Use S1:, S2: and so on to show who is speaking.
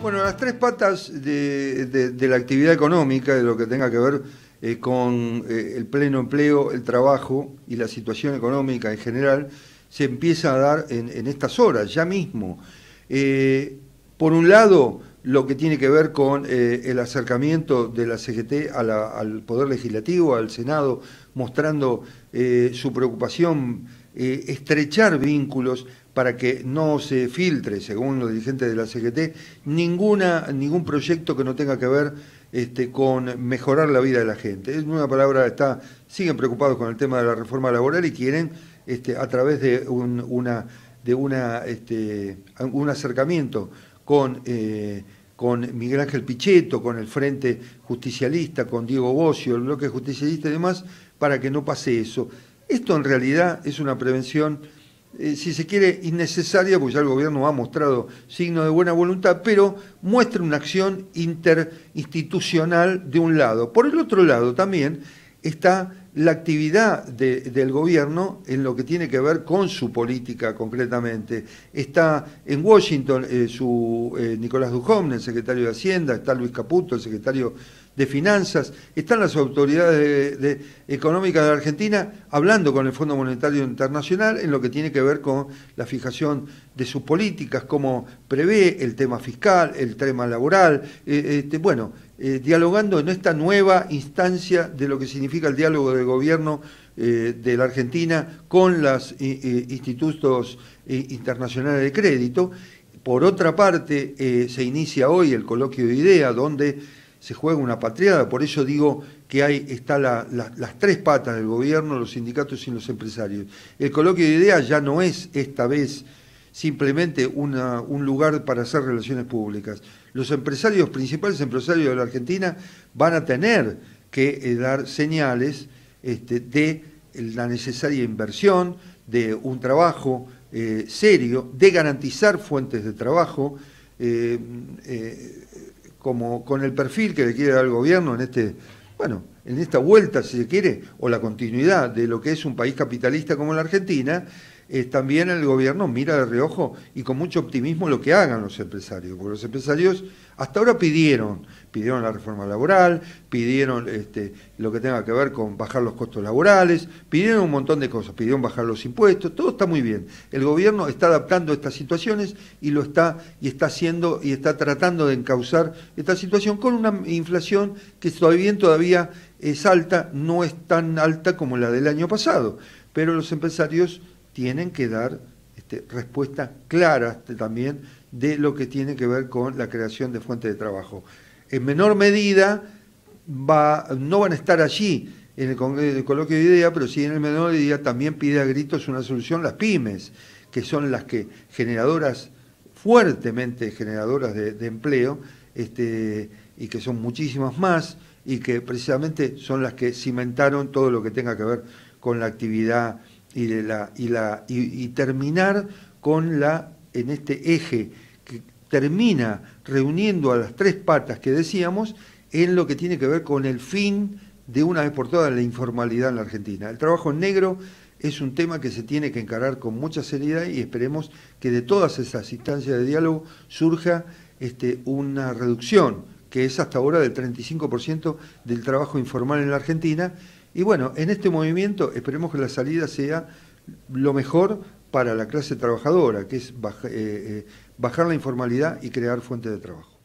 S1: Bueno, las tres patas de, la actividad económica, de lo que tenga que ver eh, con eh, el pleno empleo, el trabajo y la situación económica en general, se empieza a dar en, estas horas, ya mismo. Eh, por un lado, lo que tiene que ver con el acercamiento de la CGT al Poder Legislativo, al Senado, mostrando su preocupación eh, estrechar vínculos para que no se filtre, según los dirigentes de la CGT, ninguna, ningún proyecto que no tenga que ver este, con mejorar la vida de la gente. En una palabra, está, siguen preocupados con el tema de la reforma laboral y quieren, este, a través de un, una, de una, este, un acercamiento con, eh, con Miguel Ángel Pichetto, con el Frente Justicialista, con Diego Bocio, el bloque justicialista y demás, para que no pase eso. Esto en realidad es una prevención, eh, si se quiere, innecesaria, porque ya el gobierno ha mostrado signos de buena voluntad, pero muestra una acción interinstitucional de un lado. Por el otro lado también está la actividad del gobierno en lo que tiene que ver con su política concretamente. Está en Washington eh, su, eh, Nicolás Duhomne, el secretario de Hacienda, está Luis Caputo, el secretario de Finanzas, están las autoridades económicas de la Argentina hablando con el Fondo Monetario Internacional en lo que tiene que ver con la fijación de sus políticas, como prevé el tema fiscal, el tema laboral, eh, este, bueno, eh, dialogando en esta nueva instancia de lo que significa el diálogo del gobierno eh, de la Argentina con los institutos internacionales de crédito. Por otra parte, se inicia hoy el coloquio de idea, donde se juega una patriada. Por eso digo que hay, está las tres patas del gobierno, los sindicatos y los empresarios. El coloquio de ideas ya no es esta vez simplemente un lugar para hacer relaciones públicas. Los empresarios, principales empresarios de la Argentina, van a tener que eh, dar señales este, de la necesaria inversión, de un trabajo eh, serio, de garantizar fuentes de trabajo. Eh, como con el perfil que le quiere dar el gobierno en este, bueno, en esta vuelta, si se quiere, o la continuidad de lo que es un país capitalista como la Argentina, eh, también el gobierno mira de reojo y con mucho optimismo lo que hagan los empresarios, porque los empresarios hasta ahora pidieron, pidieron la reforma laboral, pidieron este, lo que tenga que ver con bajar los costos laborales, pidieron un montón de cosas, pidieron bajar los impuestos, todo está muy bien. El gobierno está adaptando estas situaciones y lo está y está haciendo y está tratando de encauzar esta situación con una inflación que todavía es alta, no es tan alta como la del año pasado, pero los empresarios tienen que dar este, respuestas claras también de lo que tiene que ver con la creación de fuentes de trabajo. En menor medida va, no van a estar allí en el, congreso del coloquio de Idea, pero sí en el menor medida también pide a gritos una solución las pymes, que son las que generadoras, fuertemente generadoras de, empleo, este, y que son muchísimas más, y que precisamente son las que cimentaron todo lo que tenga que ver con la actividad y, terminar con la, en este eje que termina reuniendo a las tres patas que decíamos en lo que tiene que ver con el fin de una vez por todas la informalidad en la Argentina. El trabajo negro es un tema que se tiene que encarar con mucha seriedad y esperemos que de todas esas instancias de diálogo surja este, una reducción, que es hasta ahora del 35% del trabajo informal en la Argentina, y bueno, en este movimiento esperemos que la salida sea lo mejor para la clase trabajadora, que es eh, eh, bajar la informalidad y crear fuentes de trabajo.